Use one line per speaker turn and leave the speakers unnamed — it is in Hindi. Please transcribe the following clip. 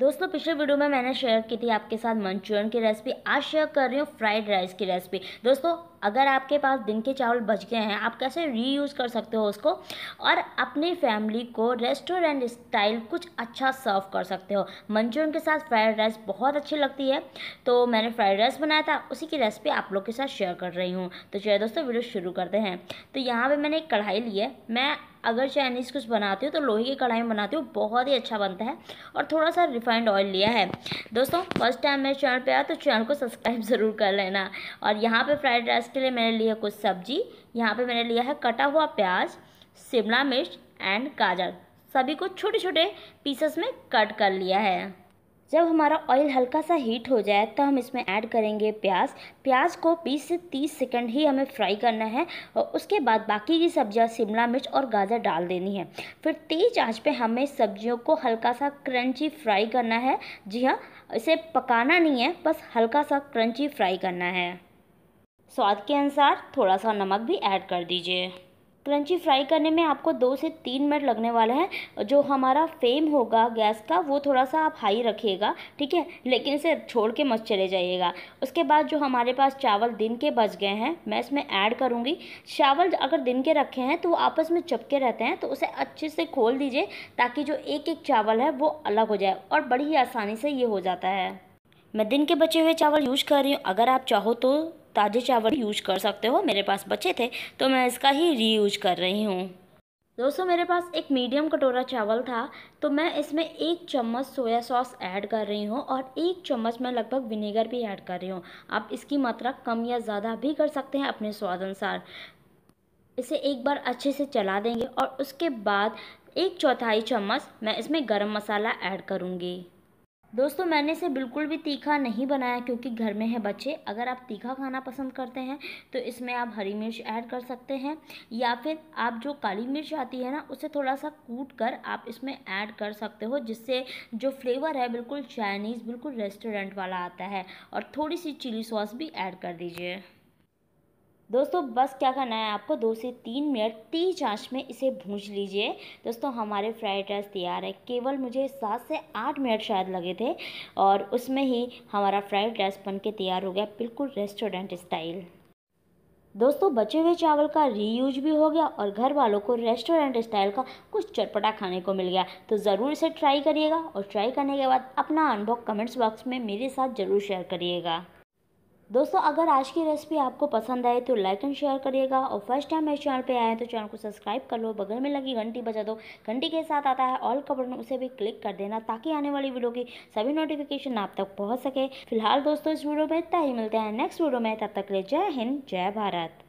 दोस्तों पिछले वीडियो में मैंने शेयर की थी आपके साथ मंचूरियन की रेसिपी आज शेयर कर रही हूँ फ्राइड राइस की रेसिपी दोस्तों अगर आपके पास दिन के चावल बच गए हैं आप कैसे रीयूज़ कर सकते हो उसको और अपनी फैमिली को रेस्टोरेंट स्टाइल कुछ अच्छा सर्व कर सकते हो मंचूरियन के साथ फ्राइड राइस बहुत अच्छी लगती है तो मैंने फ्राइड राइस बनाया था उसी की रेसिपी आप लोग के साथ शेयर कर रही हूँ तो चलिए दोस्तों वीडियो शुरू करते हैं तो यहाँ पर मैंने एक कढ़ाई ली है मैं अगर चाइनीज़ कुछ बनाती हूँ तो लोहे की कढ़ाई में बनाती हूँ बहुत ही अच्छा बनता है और थोड़ा सा रिफाइंड ऑयल लिया है दोस्तों फर्स्ट टाइम मेरे चैनल पे आया तो चैनल को सब्सक्राइब ज़रूर कर लेना और यहाँ पे फ्राइड राइस के लिए मैंने लिया कुछ सब्जी यहाँ पे मैंने लिया है कटा हुआ प्याज शिमला मिर्च एंड गाजर सभी को छोटे छोटे पीसेस में कट कर लिया है जब हमारा ऑयल हल्का सा हीट हो जाए तो हम इसमें ऐड करेंगे प्याज प्याज को 20 से 30 सेकंड ही हमें फ्राई करना है और उसके बाद बाकी की सब्जियां शिमला मिर्च और गाजर डाल देनी है फिर तेज़ आंच पे हमें सब्जियों को हल्का सा क्रंची फ्राई करना है जी हाँ इसे पकाना नहीं है बस हल्का सा क्रंची फ्राई करना है स्वाद के अनुसार थोड़ा सा नमक भी ऐड कर दीजिए क्रंची फ्राई करने में आपको दो से तीन मिनट लगने वाले हैं जो हमारा फ्लेम होगा गैस का वो थोड़ा सा आप हाई रखिएगा ठीक है लेकिन इसे छोड़ के मत चले जाइएगा उसके बाद जो हमारे पास चावल दिन के बच गए हैं मैं इसमें ऐड करूँगी चावल अगर दिन के रखे हैं तो वो आपस में चपके रहते हैं तो उसे अच्छे से खोल दीजिए ताकि जो एक एक चावल है वो अलग हो जाए और बड़ी ही आसानी से ये हो जाता है मैं दिन के बचे हुए चावल यूज कर रही हूँ अगर आप चाहो तो ताज़े चावल यूज कर सकते हो मेरे पास बचे थे तो मैं इसका ही रीयूज कर रही हूँ दोस्तों मेरे पास एक मीडियम कटोरा चावल था तो मैं इसमें एक चम्मच सोया सॉस ऐड कर रही हूँ और एक चम्मच मैं लगभग विनेगर भी ऐड कर रही हूँ आप इसकी मात्रा कम या ज़्यादा भी कर सकते हैं अपने स्वाद अनुसार इसे एक बार अच्छे से चला देंगे और उसके बाद एक चौथाई चम्मच मैं इसमें गरम मसाला ऐड करूँगी दोस्तों मैंने इसे बिल्कुल भी तीखा नहीं बनाया क्योंकि घर में है बच्चे अगर आप तीखा खाना पसंद करते हैं तो इसमें आप हरी मिर्च ऐड कर सकते हैं या फिर आप जो काली मिर्च आती है ना उसे थोड़ा सा कूट कर आप इसमें ऐड कर सकते हो जिससे जो फ्लेवर है बिल्कुल चाइनीज़ बिल्कुल रेस्टोरेंट वाला आता है और थोड़ी सी चिली सॉस भी ऐड कर दीजिए दोस्तों बस क्या करना है आपको दो से तीन मिनट तीस आँच में इसे भूज लीजिए दोस्तों हमारे फ्राइड राइस तैयार है केवल मुझे सात से आठ मिनट शायद लगे थे और उसमें ही हमारा फ्राइड राइस बन के तैयार हो गया बिल्कुल रेस्टोरेंट स्टाइल दोस्तों बचे हुए चावल का रीयूज भी हो गया और घर वालों को रेस्टोरेंट स्टाइल का कुछ चटपटा खाने को मिल गया तो ज़रूर इसे ट्राई करिएगा और ट्राई करने के बाद अपना अनुभव कमेंट्स बॉक्स में मेरे साथ ज़रूर शेयर करिएगा दोस्तों अगर आज की रेसिपी आपको पसंद आए तो लाइक एंड शेयर करिएगा और फर्स्ट टाइम मेरे चैनल पे आए तो चैनल को सब्सक्राइब कर लो बगल में लगी घंटी बजा दो घंटी के साथ आता है ऑल कवर में उसे भी क्लिक कर देना ताकि आने वाली वीडियो की सभी नोटिफिकेशन आप तक पहुँच सके फिलहाल दोस्तों इस वीडियो में इतना ही मिलते हैं नेक्स्ट वीडियो में तब तक ले जय हिंद जय भारत